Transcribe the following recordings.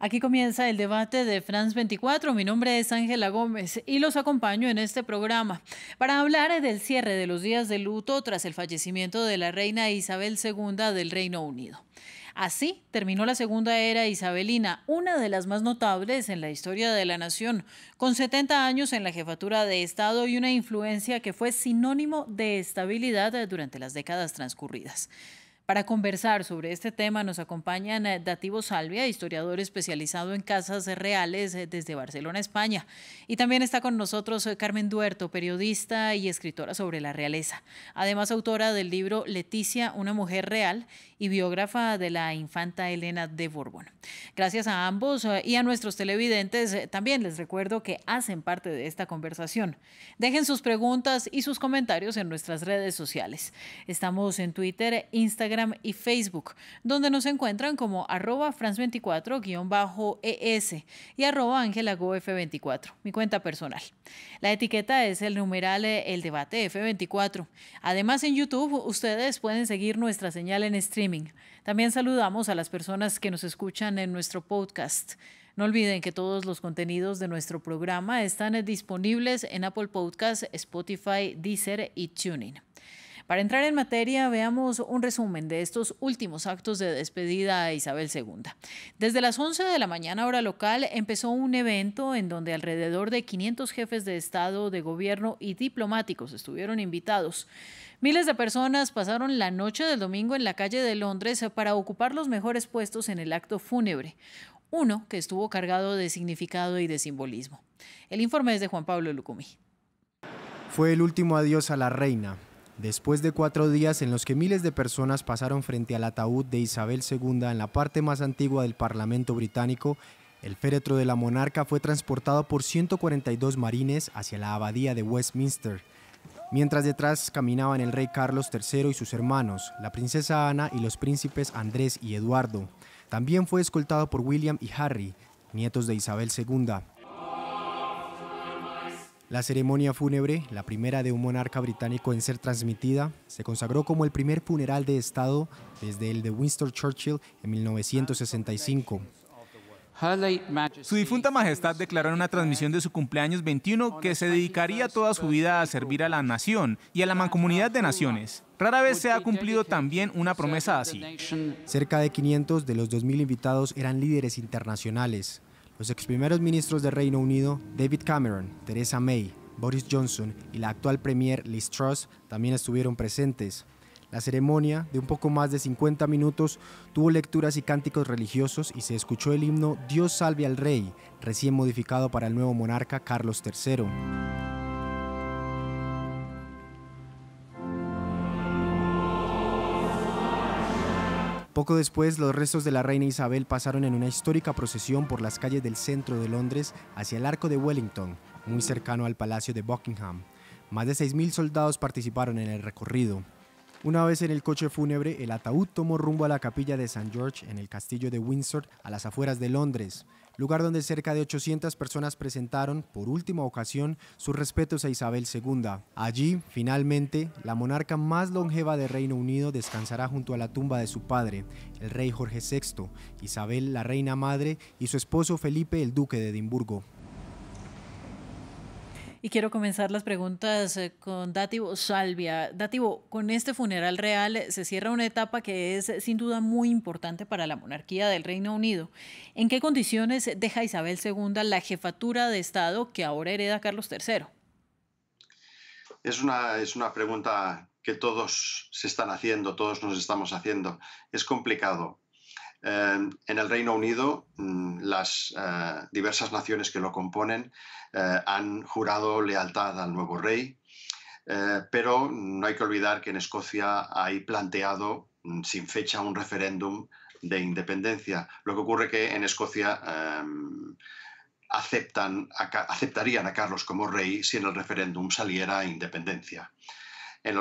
Aquí comienza el debate de France 24. Mi nombre es Ángela Gómez y los acompaño en este programa para hablar del cierre de los días de luto tras el fallecimiento de la reina Isabel II del Reino Unido. Así terminó la segunda era isabelina, una de las más notables en la historia de la nación, con 70 años en la jefatura de Estado y una influencia que fue sinónimo de estabilidad durante las décadas transcurridas. Para conversar sobre este tema nos acompañan Dativo Salvia, historiador especializado en casas reales eh, desde Barcelona, España. Y también está con nosotros eh, Carmen Duerto, periodista y escritora sobre la realeza. Además, autora del libro Leticia, una mujer real y biógrafa de la infanta Elena de Borbón. Gracias a ambos eh, y a nuestros televidentes, también les recuerdo que hacen parte de esta conversación. Dejen sus preguntas y sus comentarios en nuestras redes sociales. Estamos en Twitter, Instagram, y Facebook, donde nos encuentran como arroba franz24-es e y arroba gof 24 mi cuenta personal. La etiqueta es el numeral eh, El Debate F24. Además, en YouTube ustedes pueden seguir nuestra señal en streaming. También saludamos a las personas que nos escuchan en nuestro podcast. No olviden que todos los contenidos de nuestro programa están eh, disponibles en Apple Podcasts, Spotify, Deezer y TuneIn. Para entrar en materia, veamos un resumen de estos últimos actos de despedida a Isabel II. Desde las 11 de la mañana hora local empezó un evento en donde alrededor de 500 jefes de Estado, de gobierno y diplomáticos estuvieron invitados. Miles de personas pasaron la noche del domingo en la calle de Londres para ocupar los mejores puestos en el acto fúnebre, uno que estuvo cargado de significado y de simbolismo. El informe es de Juan Pablo Lucumí. Fue el último adiós a la reina, Después de cuatro días en los que miles de personas pasaron frente al ataúd de Isabel II en la parte más antigua del Parlamento británico, el féretro de la monarca fue transportado por 142 marines hacia la abadía de Westminster, mientras detrás caminaban el rey Carlos III y sus hermanos, la princesa Ana y los príncipes Andrés y Eduardo. También fue escoltado por William y Harry, nietos de Isabel II. La ceremonia fúnebre, la primera de un monarca británico en ser transmitida, se consagró como el primer funeral de Estado desde el de Winston Churchill en 1965. Su difunta majestad declaró en una transmisión de su cumpleaños 21 que se dedicaría toda su vida a servir a la nación y a la mancomunidad de naciones. Rara vez se ha cumplido también una promesa así. Cerca de 500 de los 2.000 invitados eran líderes internacionales, los ex primeros ministros del Reino Unido, David Cameron, Theresa May, Boris Johnson y la actual Premier Liz Truss también estuvieron presentes. La ceremonia, de un poco más de 50 minutos, tuvo lecturas y cánticos religiosos y se escuchó el himno Dios salve al Rey, recién modificado para el nuevo monarca Carlos III. Poco después, los restos de la reina Isabel pasaron en una histórica procesión por las calles del centro de Londres hacia el Arco de Wellington, muy cercano al Palacio de Buckingham. Más de 6.000 soldados participaron en el recorrido. Una vez en el coche fúnebre, el ataúd tomó rumbo a la capilla de St. George en el castillo de Windsor, a las afueras de Londres lugar donde cerca de 800 personas presentaron, por última ocasión, sus respetos a Isabel II. Allí, finalmente, la monarca más longeva del Reino Unido descansará junto a la tumba de su padre, el rey Jorge VI, Isabel la reina madre y su esposo Felipe el duque de Edimburgo. Y quiero comenzar las preguntas eh, con Dativo Salvia. Dativo, con este funeral real eh, se cierra una etapa que es eh, sin duda muy importante para la monarquía del Reino Unido. ¿En qué condiciones deja Isabel II la jefatura de Estado que ahora hereda Carlos III? Es una, es una pregunta que todos se están haciendo, todos nos estamos haciendo. Es complicado. Em, en el Reino Unido, mm, las eh, diversas naciones que lo componen eh, han jurado lealtad al nuevo rey, eh, pero no hay que olvidar que en Escocia hay planteado mm, sin fecha un referéndum de independencia. Lo que ocurre que en Escocia em, aceptarían a Carlos como rey si en el referéndum saliera independencia. En,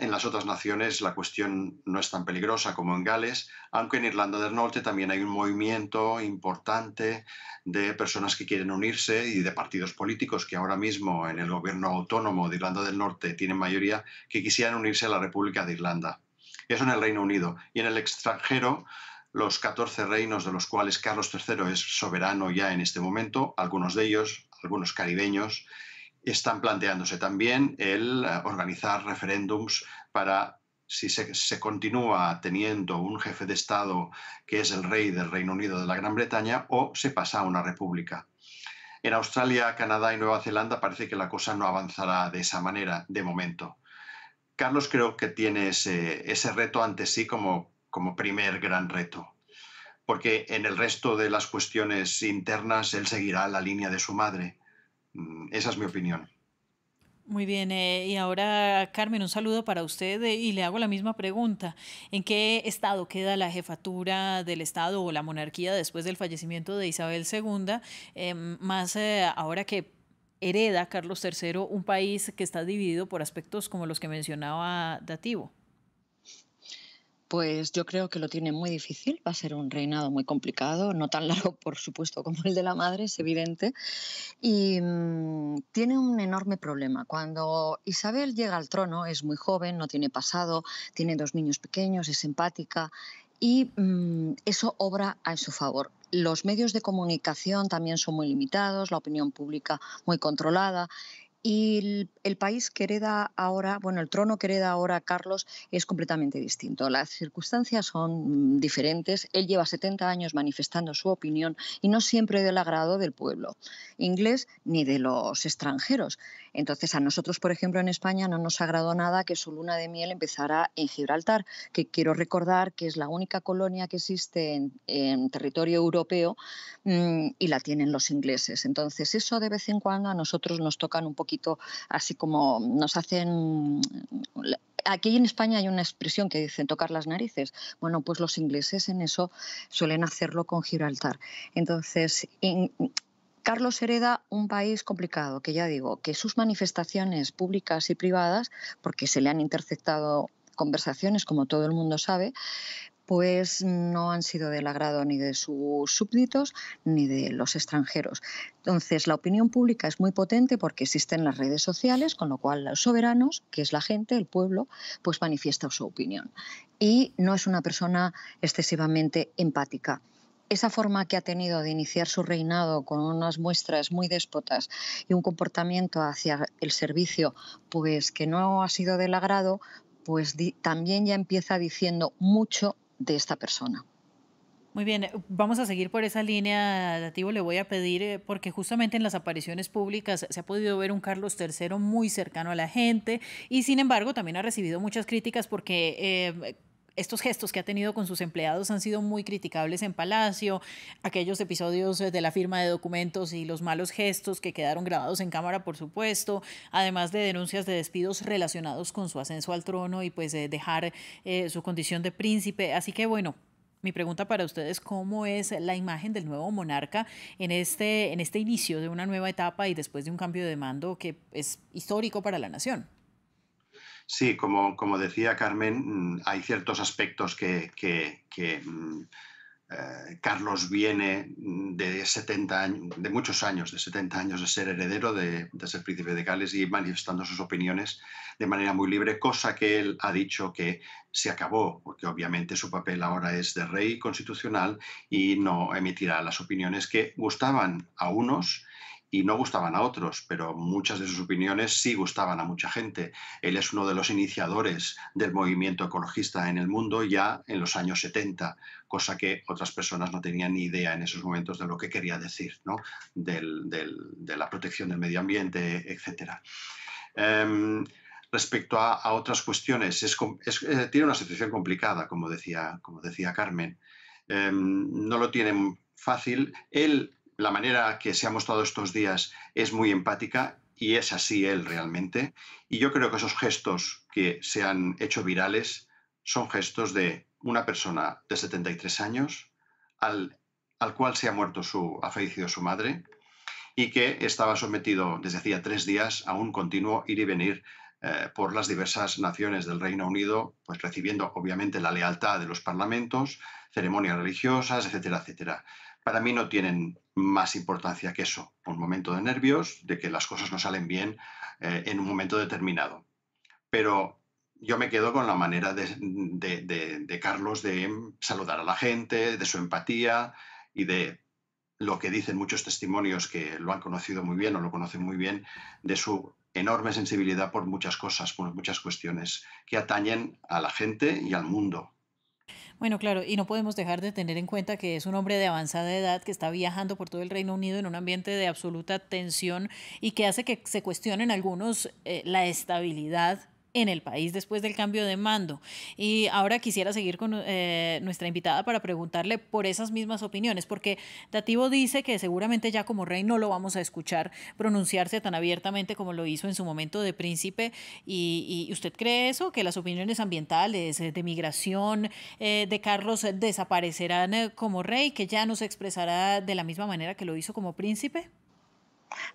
en las otras naciones la cuestión no es tan peligrosa como en Gales, aunque en Irlanda del Norte también hay un movimiento importante de personas que quieren unirse y de partidos políticos que ahora mismo en el gobierno autónomo de Irlanda del Norte tienen mayoría que quisieran unirse a la República de Irlanda. Eso en el Reino Unido. Y en el extranjero, los 14 reinos de los cuales Carlos III es soberano ya en este momento, algunos de ellos, algunos caribeños, están planteándose también el eh, organizar referéndums para si se, continúa teniendo un jefe de Estado que es el rey del Reino Unido de la Gran Bretaña o se pasa a una república. En Australia, Canadá y Nueva Zelanda parece que la cosa no avanzará de esa manera de momento. Carlos creo que tiene ese, reto ante sí como, como primer gran reto, porque en el resto de las cuestiones internas él seguirá la línea de su madre Mm, esa es mi opinión. Muy bien, eh, y ahora Carmen, un saludo para usted eh, y le hago la misma pregunta. ¿En qué estado queda la jefatura del Estado o la monarquía después del fallecimiento de Isabel II? Em, más eh, ahora que hereda Carlos III un país que está dividido por aspectos como los que mencionaba Dativo. Pues yo creo que lo tiene muy difícil, va a ser un reinado muy complicado, no tan largo por supuesto como el de la madre, es evidente, y mm, tiene un enorme problema. Cuando Isabel llega al trono es muy joven, no tiene pasado, tiene dos niños pequeños, es empática y mm, eso obra a su favor. Los medios de comunicación también son muy limitados, la opinión pública muy controlada y el, país que hereda ahora, bueno, el trono que hereda ahora Carlos es completamente distinto. Las circunstancias son mm, diferentes. Él lleva 70 años manifestando su opinión y no siempre del agrado del pueblo inglés ni de los extranjeros. Entonces, a nosotros, por ejemplo, en España no nos agradó nada que su luna de miel empezara en Gibraltar, que quiero recordar que es la única colonia que existe en, territorio europeo mm, y la tienen los ingleses. Entonces, eso de vez en cuando a nosotros nos tocan un poco así como nos hacen aquí en España hay una expresión que dicen tocar las narices. Bueno, pues los ingleses en eso suelen hacerlo con Gibraltar. Entonces, Carlos hereda un país complicado, que ya digo, que sus manifestaciones públicas y privadas, porque se le han interceptado conversaciones, como todo el mundo sabe, pues no han sido del agrado ni de sus súbditos ni de los extranjeros. Entonces, la opinión pública es muy potente porque existen las redes sociales, con lo cual los soberanos, que es la gente, el pueblo, pues manifiesta su opinión. Y no es una persona excesivamente empática esa forma que ha tenido de iniciar su reinado con unas muestras muy déspotas y un comportamiento hacia el servicio, pues que no ha sido del agrado, pues también ya empieza diciendo mucho de esta persona. Muy bien, vamos a seguir por esa línea, Dativo. Le voy a pedir, eh, porque justamente en las apariciones públicas se ha podido ver un Carlos III muy cercano a la gente y sin embargo también ha recibido muchas críticas porque eh, estos gestos que ha tenido con sus empleados han sido muy criticables en Palacio, aquellos episodios eh, de la firma de documentos y los malos gestos que quedaron grabados en cámara, por supuesto, además de denuncias de despidos relacionados con su ascenso al trono y pues dejar eh, su condición de príncipe. Así que bueno, mi pregunta para ustedes, ¿cómo es la imagen del nuevo monarca en este, en este inicio de una nueva etapa y después de un cambio de mando que es histórico para la nación? Sí, como, como decía Carmen, mm, hay ciertos aspectos que, que, mm, eh, Carlos viene de 70 años, de muchos años, de 70 años de ser heredero, de, de, ser príncipe de Gales y manifestando sus opiniones de manera muy libre, cosa que él ha dicho que se acabó, porque obviamente su papel ahora es de rey constitucional y no emitirá las opiniones que gustaban a unos y no gustaban a otros, pero muchas de sus opiniones sí gustaban a mucha gente. Él es uno de los iniciadores del movimiento ecologista en el mundo ya en los años 70, cosa que otras personas no tenían ni idea en esos momentos de lo que quería decir, ¿no? de la protección del medio ambiente, etc. Em, respecto a, otras cuestiones, es, eh, tiene una situación complicada, como decía, como decía Carmen. Em, no lo tiene fácil. Él la manera que se ha mostrado estos días es muy empática y es así él realmente. Y yo creo que esos gestos que se han hecho virales son gestos de una persona de 73 años al, al cual se ha muerto su, ha fallecido su madre y que estaba sometido desde hacía tres días a un continuo ir y venir eh, por las diversas naciones del Reino Unido, pues recibiendo obviamente la lealtad de los parlamentos, ceremonias religiosas, etcétera, etcétera para mí no tienen más importancia que eso, un momento de nervios, de que las cosas no salen bien eh, en un momento determinado. Pero yo me quedo con la manera de, de, Carlos de saludar a la gente, de su empatía y de lo que dicen muchos testimonios que lo han conocido muy bien o lo conocen muy bien, de su enorme sensibilidad por muchas cosas, por muchas cuestiones que atañen a la gente y al mundo bueno, claro, y no podemos dejar de tener en cuenta que es un hombre de avanzada edad que está viajando por todo el Reino Unido en un ambiente de absoluta tensión y que hace que se cuestionen algunos eh, la estabilidad en el país después del cambio de mando. Y ahora quisiera seguir con eh, nuestra invitada para preguntarle por esas mismas opiniones, porque Dativo dice que seguramente ya como rey no lo vamos a escuchar pronunciarse tan abiertamente como lo hizo en su momento de príncipe. ¿Y, usted cree eso? ¿Que las opiniones ambientales, eh, de migración, eh, de Carlos desaparecerán como rey, que ya no se expresará de la misma manera que lo hizo como príncipe?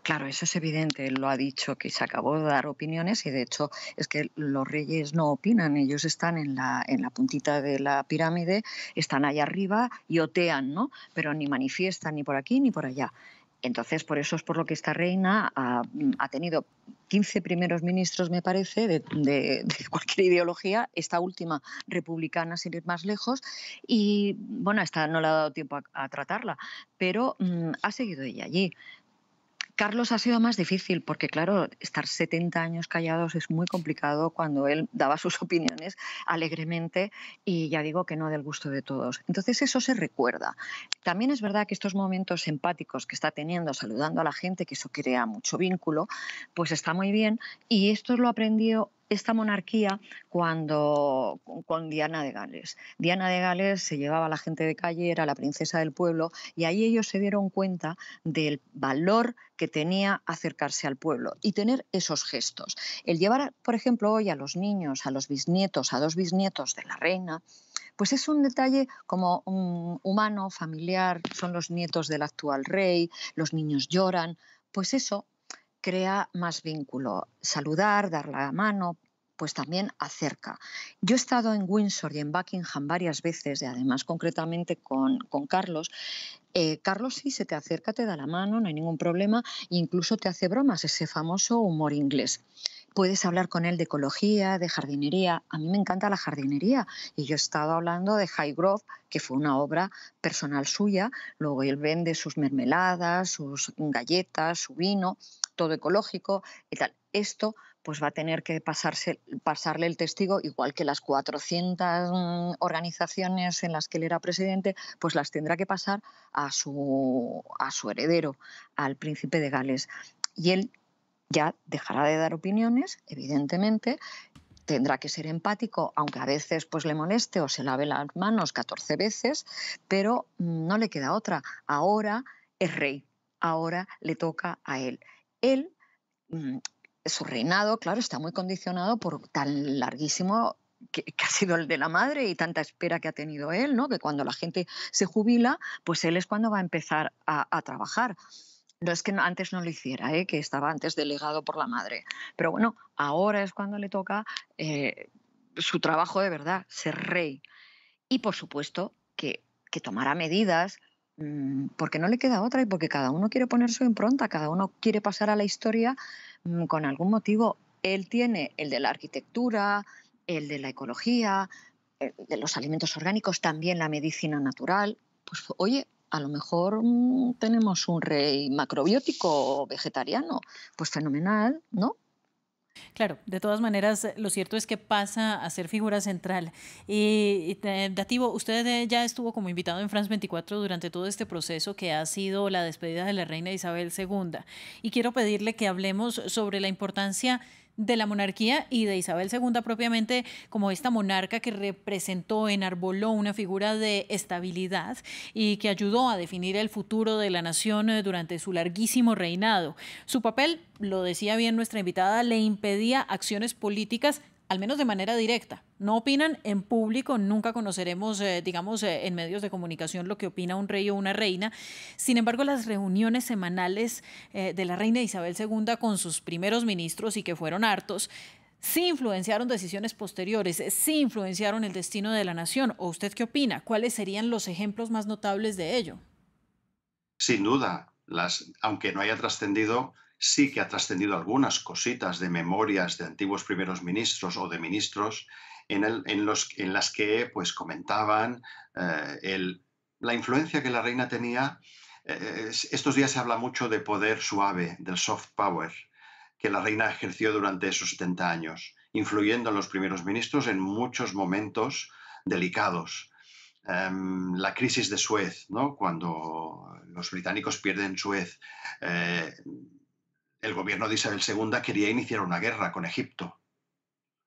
Claro, eso es evidente, él lo ha dicho, que se acabó de dar opiniones y de hecho es que los reyes no opinan, ellos están en la, puntita de la pirámide, están allá arriba y otean, ¿no? Pero ni manifiestan ni por aquí ni por allá. Entonces, por eso es por lo que esta reina ha, mm, tenido 15 primeros ministros, me parece, de, cualquier ideología, esta última republicana, sin ir más lejos, y bueno, esta no le ha dado tiempo a, tratarla, pero mm, ha seguido ella allí. Carlos ha sido más difícil porque, claro, estar 70 años callados es muy complicado cuando él daba sus opiniones alegremente y ya digo que no del gusto de todos. Entonces eso se recuerda. También es verdad que estos momentos empáticos que está teniendo, saludando a la gente, que eso crea mucho vínculo, pues está muy bien y esto lo aprendió esta monarquía cuando con Diana de Gales. Diana de Gales se llevaba a la gente de calle, era la princesa del pueblo, y ahí ellos se dieron cuenta del valor que tenía acercarse al pueblo y tener esos gestos. El llevar, por ejemplo, hoy a los niños, a los bisnietos, a dos bisnietos de la reina, pues es un detalle como humano, familiar, son los nietos del actual rey, los niños lloran, pues eso crea más vínculo. Saludar, dar la mano, pues también acerca. Yo he estado en Windsor y en Buckingham varias veces, y además concretamente con, Carlos. Eh, Carlos sí se te acerca, te da la mano, no hay ningún problema, incluso te hace bromas, ese famoso humor inglés puedes hablar con él de ecología, de jardinería. A mí me encanta la jardinería y yo he estado hablando de Highgrove que fue una obra personal suya. Luego él vende sus mermeladas, sus galletas, su vino, todo ecológico y tal. Esto pues va a tener que pasarse, pasarle el testigo, igual que las 400 mm, organizaciones en las que él era presidente, pues las tendrá que pasar a su, a su heredero, al príncipe de Gales. Y él ya dejará de dar opiniones, evidentemente, tendrá que ser empático, aunque a veces pues le moleste o se lave las manos 14 veces, pero mm, no le queda otra. Ahora es rey, ahora le toca a él. Él mm, su reinado, claro, está muy condicionado por tan larguísimo que, ha sido el de la madre y tanta espera que ha tenido él, ¿no? Que cuando la gente se jubila, pues él es cuando va a empezar a, trabajar. No es que antes no lo hiciera, ¿eh? que estaba antes delegado por la madre. Pero bueno, ahora es cuando le toca eh, su trabajo de verdad, ser rey. Y por supuesto que, que tomará medidas Mm, porque no le queda otra y porque cada uno quiere poner su impronta, cada uno quiere pasar a la historia mm, con algún motivo. Él tiene el de la arquitectura, el de la ecología, el de los alimentos orgánicos, también la medicina natural. Pues oye, a lo mejor mm, tenemos un rey macrobiótico o vegetariano, pues fenomenal, ¿no? Claro, de todas maneras, lo cierto es que pasa a ser figura central. Eh, y, Dativo, usted eh, ya estuvo como invitado en France 24 durante todo este proceso que ha sido la despedida de la reina Isabel II. Y quiero pedirle que hablemos sobre la importancia de la monarquía y de Isabel II propiamente como esta monarca que representó, enarboló una figura de estabilidad y que ayudó a definir el futuro de la nación eh, durante su larguísimo reinado. Su papel, lo decía bien nuestra invitada, le impedía acciones políticas al menos de manera directa. No opinan en público, nunca conoceremos, eh, digamos, eh, en medios de comunicación lo que opina un rey o una reina. Sin embargo, las reuniones semanales eh, de la reina Isabel II con sus primeros ministros y que fueron hartos, sí influenciaron decisiones posteriores, sí influenciaron el destino de la nación. ¿O usted qué opina? ¿Cuáles serían los ejemplos más notables de ello? Sin duda, las, aunque no haya trascendido, sí que ha trascendido algunas cositas de memorias de antiguos primeros ministros o de ministros en, los, en las que pues, comentaban eh, la influencia que la reina tenía. Eh, estos días se habla mucho de poder suave, del soft power, que la reina ejerció durante esos 70 años, influyendo en los primeros ministros en muchos momentos delicados. Em, la crisis de Suez, ¿no? cuando los británicos pierden Suez, eh, el gobierno de Isabel II quería iniciar una guerra con Egipto.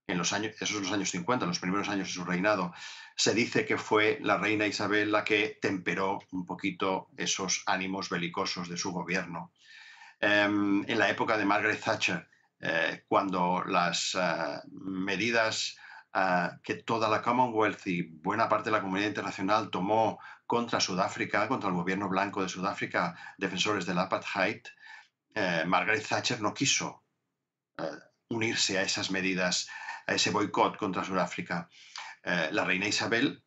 En los años, esos los años 50, los primeros años de su reinado. Se dice que fue la reina Isabel la que temperó un poquito esos ánimos belicosos de su gobierno. Em, en la época de Margaret Thatcher, eh, cuando las eh, medidas eh, que toda la Commonwealth y buena parte de la comunidad internacional tomó contra Sudáfrica, contra el gobierno blanco de Sudáfrica, defensores del apartheid, eh, Margaret Thatcher no quiso eh, unirse a esas medidas, a ese boicot contra Sudáfrica. Eh, la reina Isabel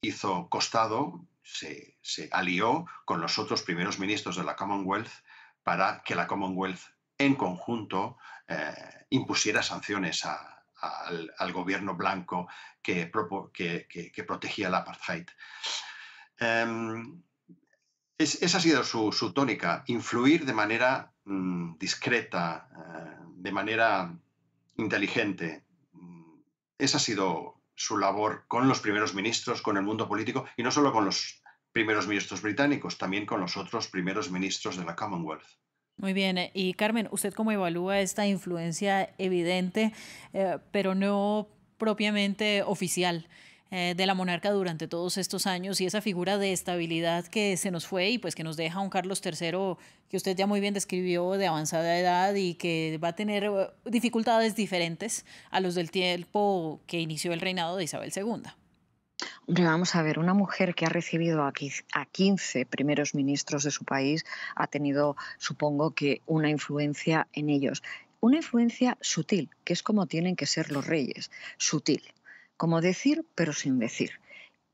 hizo costado, se, alió con los otros primeros ministros de la Commonwealth para que la Commonwealth en conjunto impusiera sanciones al, gobierno blanco que, protegía el apartheid. Em, es, esa ha sido su, tónica, influir de manera mm, discreta, eh, de manera inteligente. Mm, esa ha sido su labor con los primeros ministros, con el mundo político, y no solo con los primeros ministros británicos, también con los otros primeros ministros de la Commonwealth. Muy bien, eh, y Carmen, ¿usted cómo evalúa esta influencia evidente, eh, pero no propiamente oficial eh, de la monarca durante todos estos años y esa figura de estabilidad que se nos fue y pues que nos deja un Carlos III que usted ya muy bien describió de avanzada edad y que va a tener eh, dificultades diferentes a los del tiempo que inició el reinado de Isabel II. vamos a ver, una mujer que ha recibido a 15 primeros ministros de su país ha tenido, supongo que, una influencia en ellos. Una influencia sutil, que es como tienen que ser los reyes, sutil como decir pero sin decir.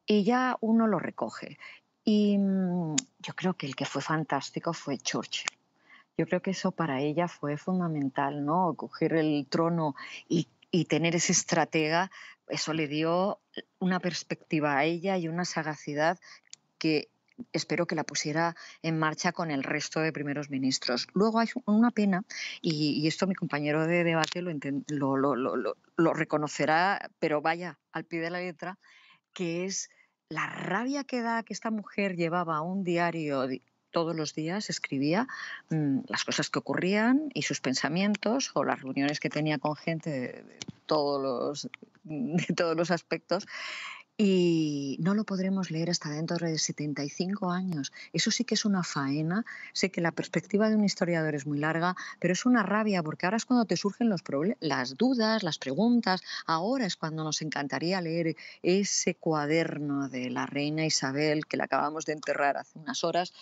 Y ya uno lo recoge. Y mm, yo creo que el que fue fantástico fue Churchill. Yo creo que eso para ella fue fundamental, ¿no? Coger el trono y, tener ese estratega, eso le dio una perspectiva a ella y una sagacidad que espero que la pusiera en marcha con el resto de primeros ministros. Luego hay una pena, y, esto mi compañero de debate lo, lo, lo, reconocerá, pero vaya, al pie de la letra, que es la rabia que da que esta mujer llevaba un diario todos los días escribía mm, las cosas que ocurrían y sus pensamientos o las reuniones que tenía con gente todos de todos los aspectos y no lo podremos leer hasta dentro de 75 años. Eso sí que es una faena. Sé que la perspectiva de un historiador es muy larga, pero es una rabia porque ahora es cuando te surgen las dudas, las preguntas. Ahora es cuando nos encantaría leer ese cuaderno de la reina Isabel que la acabamos de enterrar hace unas horas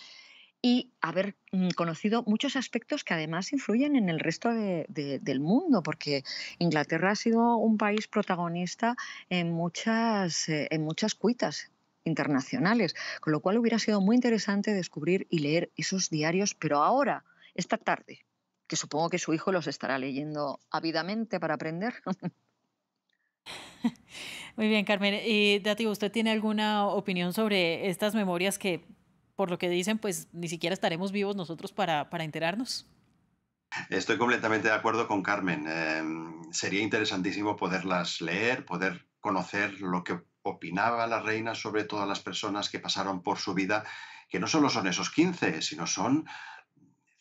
y haber mm, conocido muchos aspectos que además influyen en el resto del mundo, porque Inglaterra ha sido un país protagonista en muchas, eh, en muchas cuitas internacionales, con lo cual hubiera sido muy interesante descubrir y leer esos diarios, pero ahora, esta tarde, que supongo que su hijo los estará leyendo ávidamente para aprender. Muy bien, Carmen. Y Dati, ¿usted tiene alguna opinión sobre estas memorias que por lo que dicen, pues ni siquiera estaremos vivos nosotros para, enterarnos. Estoy completamente de acuerdo con Carmen. Eh, sería interesantísimo poderlas leer, poder conocer lo que opinaba la reina sobre todas las personas que pasaron por su vida, que no solo son esos 15, sino son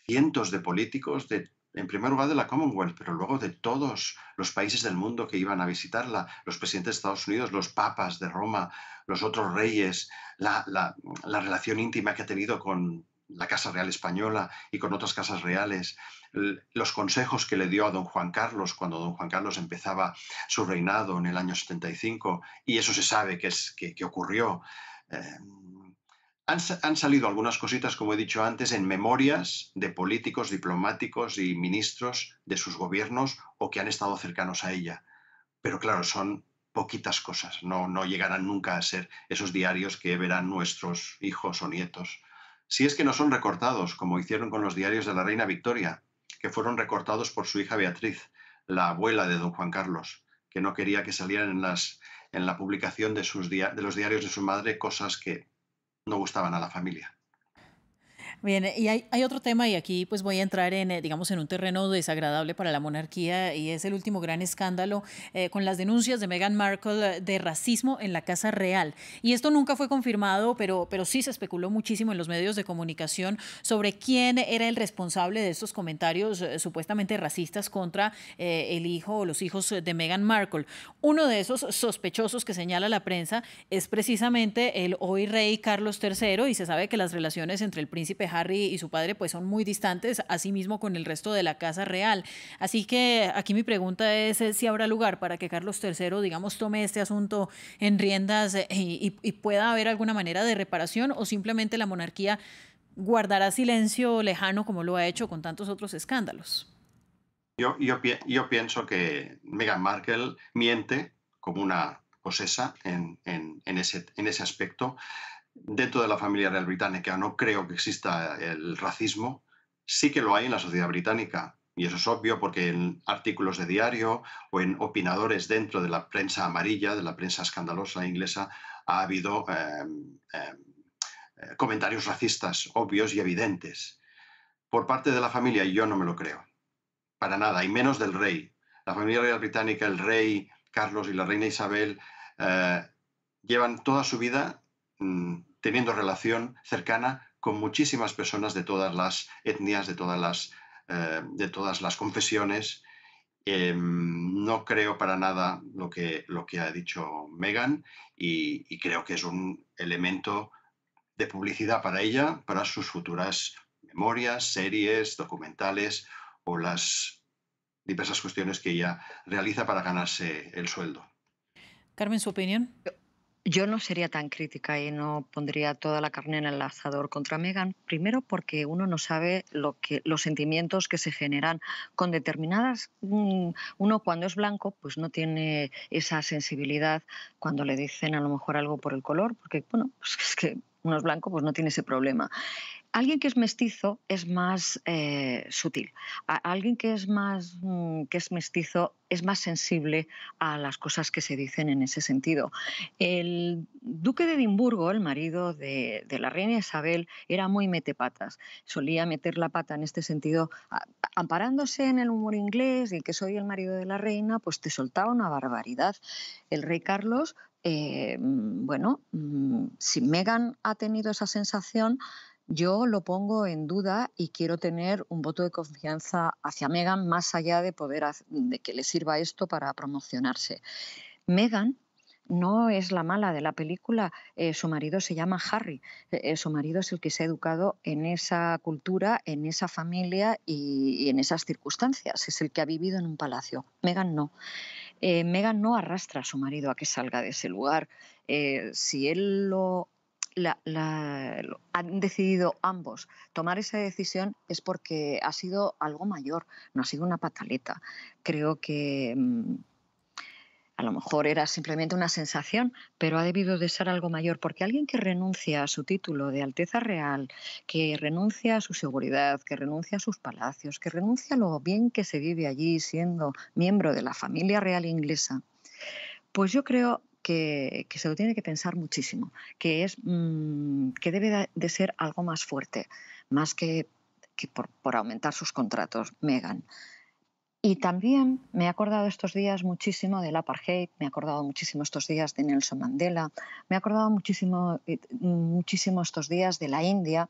cientos de políticos de en primer lugar de la Commonwealth, pero luego de todos los países del mundo que iban a visitarla, los presidentes de Estados Unidos, los papas de Roma, los otros reyes, la, relación íntima que ha tenido con la Casa Real Española y con otras casas reales, los consejos que le dio a don Juan Carlos cuando don Juan Carlos empezaba su reinado en el año 75, y eso se sabe que, es, que, ocurrió. Eh, han, salido algunas cositas, como he dicho antes, en memorias de políticos, diplomáticos y ministros de sus gobiernos o que han estado cercanos a ella. Pero claro, son poquitas cosas, no, no llegarán nunca a ser esos diarios que verán nuestros hijos o nietos. Si es que no son recortados, como hicieron con los diarios de la reina Victoria, que fueron recortados por su hija Beatriz, la abuela de don Juan Carlos, que no quería que salieran en, las, en la publicación de, sus de los diarios de su madre cosas que no gustaban a la familia. Bien, y hay, otro tema y aquí pues voy a entrar en, eh, digamos, en un terreno desagradable para la monarquía y es el último gran escándalo eh, con las denuncias de Meghan Markle eh, de racismo en la Casa Real. Y esto nunca fue confirmado, pero, pero sí se especuló muchísimo en los medios de comunicación sobre quién era el responsable de estos comentarios supuestamente racistas contra el hijo o los hijos de Meghan Markle. Uno de esos sospechosos que señala la prensa es precisamente el hoy rey Carlos III y se sabe que las relaciones entre el príncipe Harry y su padre pues son muy distantes, mismo con el resto de la casa real. Así que aquí mi pregunta es eh, si habrá lugar para que Carlos III, digamos, tome este asunto en riendas eh, y, pueda haber alguna manera de reparación o simplemente la monarquía guardará silencio lejano como lo ha hecho con tantos otros escándalos. Yo, pienso que Meghan Markle miente como una posesa en ese aspecto dentro de la familia real británica no creo que exista el racismo, sí que lo hay en la sociedad británica. Y eso es obvio porque en artículos de diario o en opinadores dentro de la prensa amarilla, de la prensa escandalosa inglesa, ha habido em, em, eh, comentarios racistas obvios y evidentes. Por parte de la familia y yo no me lo creo, para nada, y menos del rey. La familia real británica, el rey Carlos y la reina Isabel, eh, llevan toda su vida Mm, teniendo relación cercana con muchísimas personas de todas las etnias, de todas las, eh, de todas las confesiones. Em, no creo para nada lo que, lo que ha dicho Megan y, y, creo que es un elemento de publicidad para ella, para sus futuras memorias, series, documentales o las diversas cuestiones que ella realiza para ganarse el sueldo. Carmen, ¿su opinión? Yo no sería tan crítica y no pondría toda la carne en el asador contra Megan, primero porque uno no sabe lo que, los sentimientos que se generan con determinadas... Mm, uno cuando es blanco pues no tiene esa sensibilidad cuando le dicen a lo mejor algo por el color, porque bueno, es que uno es blanco pues no tiene ese problema. Alguien que es mestizo es más eh, sutil. alguien que es más mm, que es mestizo es más sensible a las cosas que se dicen en ese sentido. El duque de Edimburgo, el marido de, la reina Isabel, era muy metepatas. Solía meter la pata en este sentido, amparándose en el humor inglés y que soy el marido de la reina, pues te soltaba una barbaridad. El rey Carlos, eh, mm, bueno, mm, si Meghan ha tenido esa sensación, yo lo pongo en duda y quiero tener un voto de confianza hacia Megan más allá de poder de que le sirva esto para promocionarse. Megan no es la mala de la película. Eh, su marido se llama Harry. Eh, su marido es el que se ha educado en esa cultura, en esa familia y, en esas circunstancias. Es el que ha vivido en un palacio. Megan no. Eh, Megan no arrastra a su marido a que salga de ese lugar. si él lo la, han decidido ambos tomar esa decisión es porque ha sido algo mayor, no ha sido una pataleta. Creo que mm, a lo mejor era simplemente una sensación, pero ha debido de ser algo mayor, porque alguien que renuncia a su título de Alteza Real, que renuncia a su seguridad, que renuncia a sus palacios, que renuncia a lo bien que se vive allí siendo miembro de la familia real inglesa, pues yo creo que, se lo tiene que pensar muchísimo, que, es, mm, que debe de ser algo más fuerte, más que, por, aumentar sus contratos, Megan. Y también me he acordado estos días muchísimo del apartheid, me he acordado muchísimo estos días de Nelson Mandela, me he acordado muchísimo, eh, muchísimo estos días de la India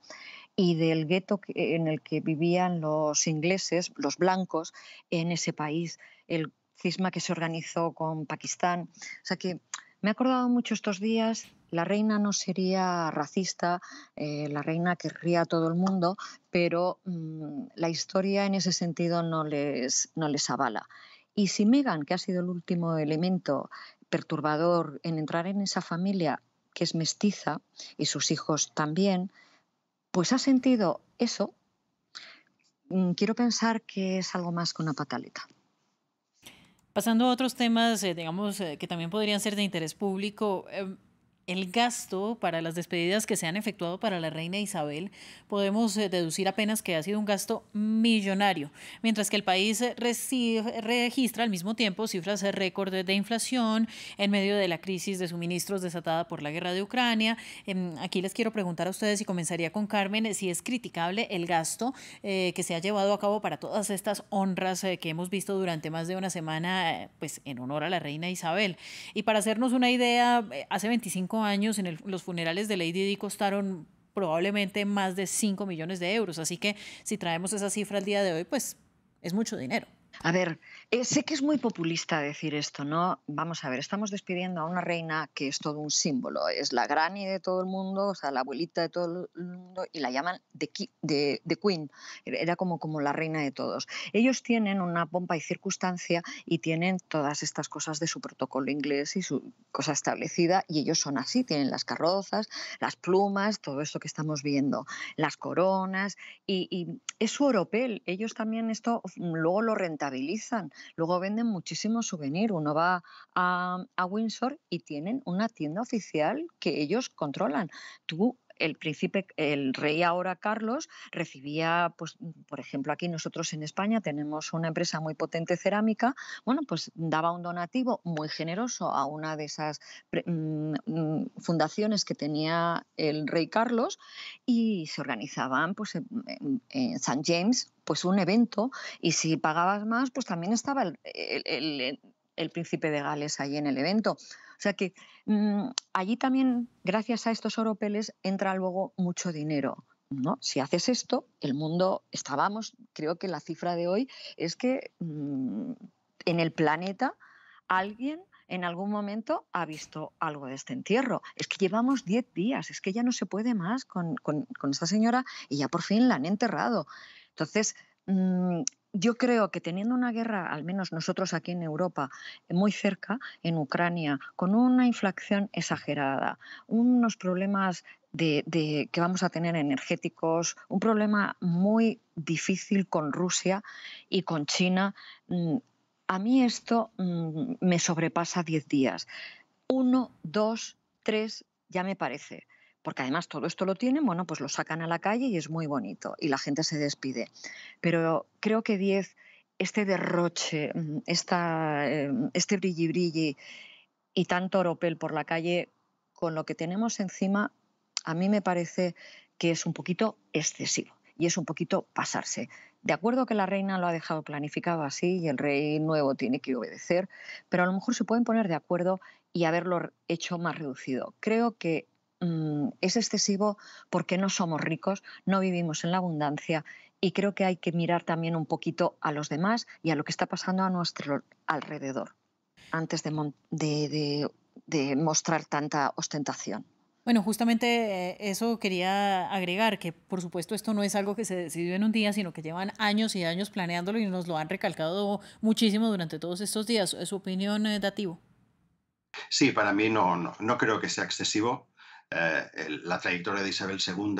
y del gueto en el que vivían los ingleses, los blancos, en ese país, el cisma que se organizó con Pakistán. O sea que me he acordado mucho estos días, la reina no sería racista, eh, la reina querría a todo el mundo, pero mm, la historia en ese sentido no les, no les avala. Y si Megan, que ha sido el último elemento perturbador en entrar en esa familia que es mestiza y sus hijos también, pues ha sentido eso, mm, quiero pensar que es algo más que una pataleta. Pasando a otros temas, eh, digamos, eh, que también podrían ser de interés público, em, el gasto para las despedidas que se han efectuado para la reina Isabel, podemos eh, deducir apenas que ha sido un gasto millonario, mientras que el país eh, registra al mismo tiempo cifras de eh, récord de inflación en medio de la crisis de suministros desatada por la guerra de Ucrania. Em, aquí les quiero preguntar a ustedes, y comenzaría con Carmen, si es criticable el gasto que se ha llevado a cabo para todas estas honras que hemos visto durante más de una semana, pues en honor a la reina Isabel. Y para hacernos una idea, hace 25 años en los funerales de Lady Di costaron probablemente más de 5 millones de euros. Así que si traemos esa cifra al día de hoy, pues es mucho dinero. A ver, eh, sé que es muy populista decir esto, ¿no? Vamos a ver, estamos despidiendo a una reina que es todo un símbolo, es la granny de todo el mundo, o sea, la abuelita de todo el mundo, y la llaman The, de, de Queen, era como, como la reina de todos. Ellos tienen una pompa y circunstancia y tienen todas estas cosas de su protocolo inglés y su cosa establecida, y ellos son así, tienen las carrozas, las plumas, todo esto que estamos viendo, las coronas, y, y es su oropel, ellos también esto mm, luego lo rentabilizan Luego venden muchísimo souvenir. Uno va a, a Windsor y tienen una tienda oficial que ellos controlan. Tú el príncipe, el rey ahora Carlos, recibía, pues, por ejemplo, aquí nosotros en España tenemos una empresa muy potente cerámica, bueno, pues daba un donativo muy generoso a una de esas mm, mm, fundaciones que tenía el rey Carlos y se organizaban pues, en, San James pues un evento y si pagabas más, pues también estaba el, príncipe de Gales ahí en el evento. O sea que mm, allí también, gracias a estos oropeles, entra luego mucho dinero. ¿No? Si haces esto, el mundo, estábamos, creo que la cifra de hoy es que mm, en el planeta alguien en algún momento ha visto algo de este entierro. Es que llevamos 10 días, es que ya no se puede más con, esta señora y ya por fin la han enterrado. Entonces, mm, yo creo que teniendo una guerra, al menos nosotros aquí en Europa, eh, muy cerca, en Ucrania, con una inflación exagerada, unos problemas de, que vamos a tener energéticos, un problema muy difícil con Rusia y con China, mm, a mí esto mm, me sobrepasa 10 días. Uno, dos, tres, ya me parece porque además todo esto lo tienen, bueno, pues lo sacan a la calle y es muy bonito y la gente se despide. Pero creo que 10, este derroche, mm, esta, eh, este brilli brilli y tanto oropel por la calle, con lo que tenemos encima, a mí me parece que es un poquito excesivo y es un poquito pasarse. De acuerdo que la reina lo ha dejado planificado así y el rey nuevo tiene que obedecer, pero a lo mejor se pueden poner de acuerdo y haberlo hecho más reducido. Creo que Mm, es excesivo porque no somos ricos, no vivimos en la abundancia y creo que hay que mirar también un poquito a los demás y a lo que está pasando a nuestro alrededor antes de, mostrar tanta ostentación. Bueno, justamente eh, eso quería agregar, que por supuesto esto no es algo que se decidió en un día, sino que llevan años y años planeándolo y nos lo han recalcado muchísimo durante todos estos días. ¿Su opinión, eh, Dativo? Sí, para mí no, no creo que sea excesivo. Eh, la trayectoria de Isabel II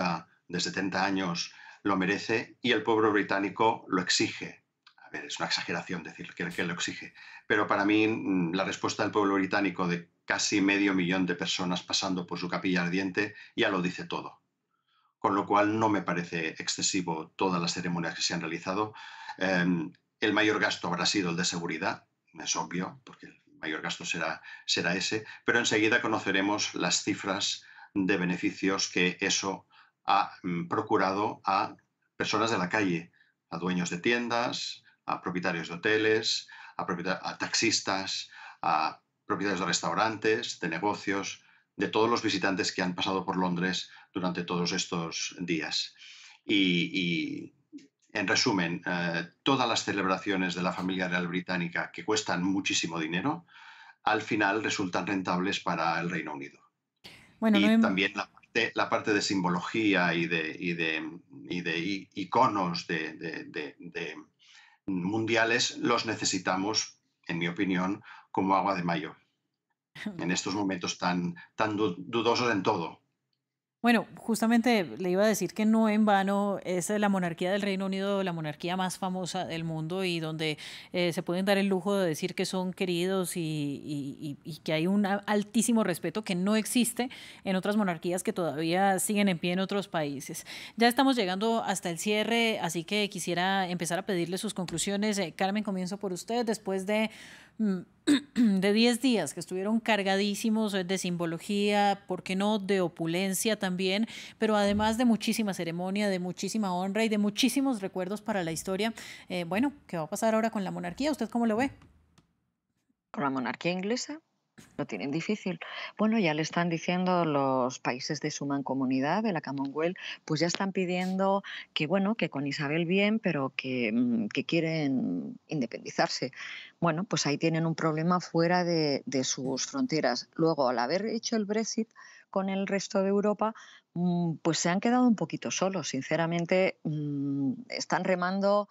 de 70 años lo merece y el pueblo británico lo exige. A ver, es una exageración decir que, que lo exige, pero para mí mm, la respuesta del pueblo británico de casi medio millón de personas pasando por su capilla ardiente ya lo dice todo con lo cual no me parece excesivo todas las ceremonias que se han realizado. Em, el mayor gasto habrá sido el de seguridad, es obvio, porque el mayor gasto será, será ese, pero enseguida conoceremos las cifras de beneficios que eso ha mm, procurado a personas de la calle, a dueños de tiendas, a propietarios de hoteles, a, taxistas, a propietarios de restaurantes, de negocios, de todos los visitantes que han pasado por Londres durante todos estos días. Y, en resumen, eh, todas las celebraciones de la familia real británica que cuestan muchísimo dinero, al final resultan rentables para el Reino Unido y em- también la parte, de simbología y de, y de, y de iconos de, mundiales los necesitamos, en mi opinión, como agua de mayo, en estos momentos tan, tan dudosos en todo. Bueno, justamente le iba a decir que no en vano es la monarquía del Reino Unido la monarquía más famosa del mundo y donde eh, se pueden dar el lujo de decir que son queridos y, que hay un altísimo respeto que no existe en otras monarquías que todavía siguen en pie en otros países. Ya estamos llegando hasta el cierre, así que quisiera empezar a pedirle sus conclusiones. Eh, Carmen, comienzo por usted después de Mm, de 10 días que estuvieron cargadísimos eh, de simbología, ¿por qué no? De opulencia también, pero además de muchísima ceremonia, de muchísima honra y de muchísimos recuerdos para la historia. Eh, bueno, ¿qué va a pasar ahora con la monarquía? ¿Usted cómo lo ve? Con la monarquía inglesa, lo tienen difícil. Bueno, ya le están diciendo los países de su mancomunidad, de la Commonwealth, pues ya están pidiendo que, bueno, que con Isabel bien, pero que, mm, quieren independizarse. Bueno, pues ahí tienen un problema fuera de, sus fronteras. Luego, al haber hecho el Brexit con el resto de Europa, mm, pues se han quedado un poquito solos, sinceramente, mm, están remando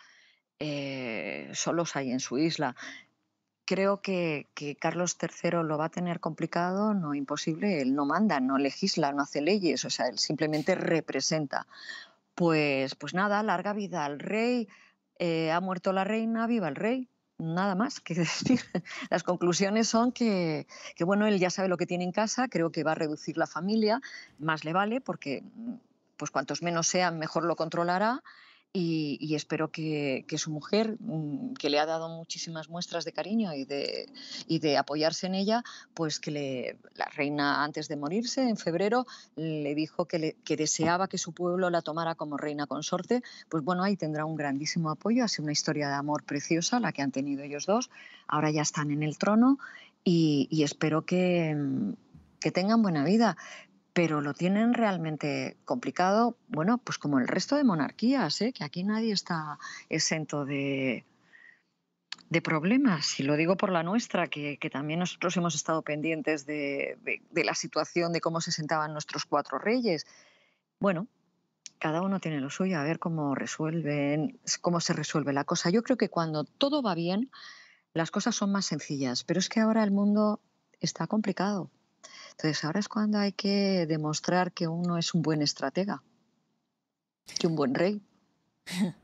eh, solos ahí en su isla creo que, Carlos III lo va a tener complicado, no imposible. Él no manda, no legisla, no hace leyes, o sea, él simplemente representa. Pues, pues nada, larga vida al rey, eh, ha muerto la reina, viva el rey. Nada más que decir. Las conclusiones son que, que, bueno, él ya sabe lo que tiene en casa, creo que va a reducir la familia, más le vale porque pues cuantos menos sean, mejor lo controlará y, espero que, su mujer, mm, que le ha dado muchísimas muestras de cariño y de, apoyarse en ella, pues que la reina antes de morirse, en febrero, le dijo que, deseaba que su pueblo la tomara como reina consorte, pues bueno, ahí tendrá un grandísimo apoyo, ha sido una historia de amor preciosa la que han tenido ellos dos, ahora ya están en el trono y, espero mm, que tengan buena vida, pero lo tienen realmente complicado, bueno, pues como el resto de monarquías, ¿eh? que aquí nadie está exento de, problemas. Y lo digo por la nuestra, que, también nosotros hemos estado pendientes de, la situación, de cómo se sentaban nuestros cuatro reyes. Bueno, cada uno tiene lo suyo, a ver cómo resuelven, cómo se resuelve la cosa. Yo creo que cuando todo va bien, las cosas son más sencillas, pero es que ahora el mundo está complicado. Entonces ahora es cuando hay que demostrar que uno es un buen estratega, que un buen rey.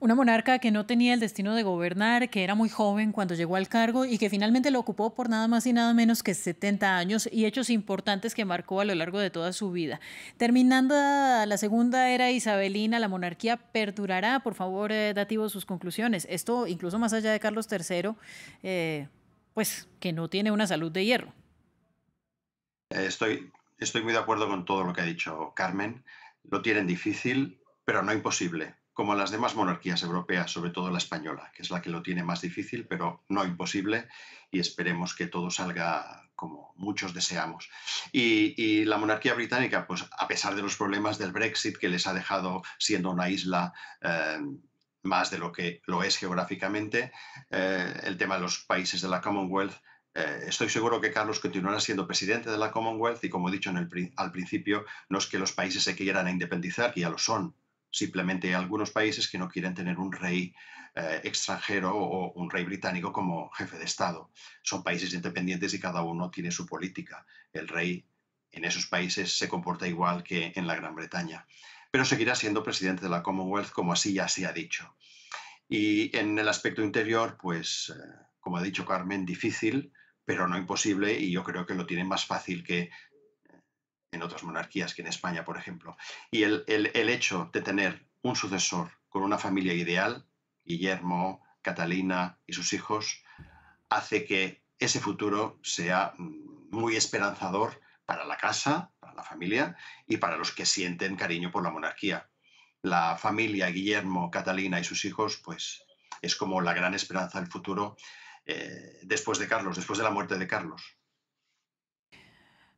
Una monarca que no tenía el destino de gobernar, que era muy joven cuando llegó al cargo y que finalmente lo ocupó por nada más y nada menos que 70 años y hechos importantes que marcó a lo largo de toda su vida. Terminando la segunda era isabelina, la monarquía perdurará. Por favor, eh, dativos sus conclusiones. Esto, incluso más allá de Carlos III, eh, pues que no tiene una salud de hierro. Eh, estoy, muy de acuerdo con todo lo que ha dicho Carmen. Lo tienen difícil, pero no imposible, como las demás monarquías europeas, sobre todo la española, que es la que lo tiene más difícil, pero no imposible, y esperemos que todo salga como muchos deseamos. Y, la monarquía británica, pues a pesar de los problemas del Brexit, que les ha dejado siendo una isla... Eh, más de lo que lo es geográficamente, eh, el tema de los países de la Commonwealth eh, estoy seguro que Carlos continuará siendo presidente de la Commonwealth y, como he dicho al principio, no es que los países se quieran independizar, que ya lo son. Simplemente hay algunos países que no quieren tener un rey eh, extranjero o un rey británico como jefe de Estado. Son países independientes y cada uno tiene su política. El rey en esos países se comporta igual que en la Gran Bretaña. Pero seguirá siendo presidente de la Commonwealth, como así ya se ha dicho. Y en el aspecto interior, pues, eh, como ha dicho Carmen, difícil pero no imposible y yo creo que lo tienen más fácil que en otras monarquías, que en España, por ejemplo. Y el, el hecho de tener un sucesor con una familia ideal, Guillermo, Catalina y sus hijos, hace que ese futuro sea muy esperanzador para la casa, para la familia y para los que sienten cariño por la monarquía. La familia Guillermo, Catalina y sus hijos, pues es como la gran esperanza del futuro eh, después de Carlos, después de la muerte de Carlos.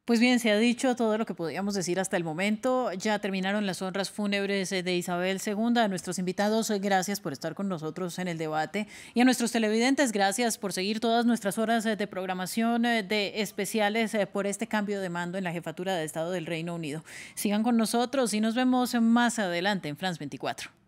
Pues bien, se ha dicho todo lo que podíamos decir hasta el momento. Ya terminaron las honras fúnebres eh, de Isabel II. A nuestros invitados, eh, gracias por estar con nosotros en el debate. Y a nuestros televidentes, gracias por seguir todas nuestras horas de programación de especiales por este cambio de mando en la jefatura de Estado del Reino Unido. Sigan con nosotros y nos vemos más adelante en France 24.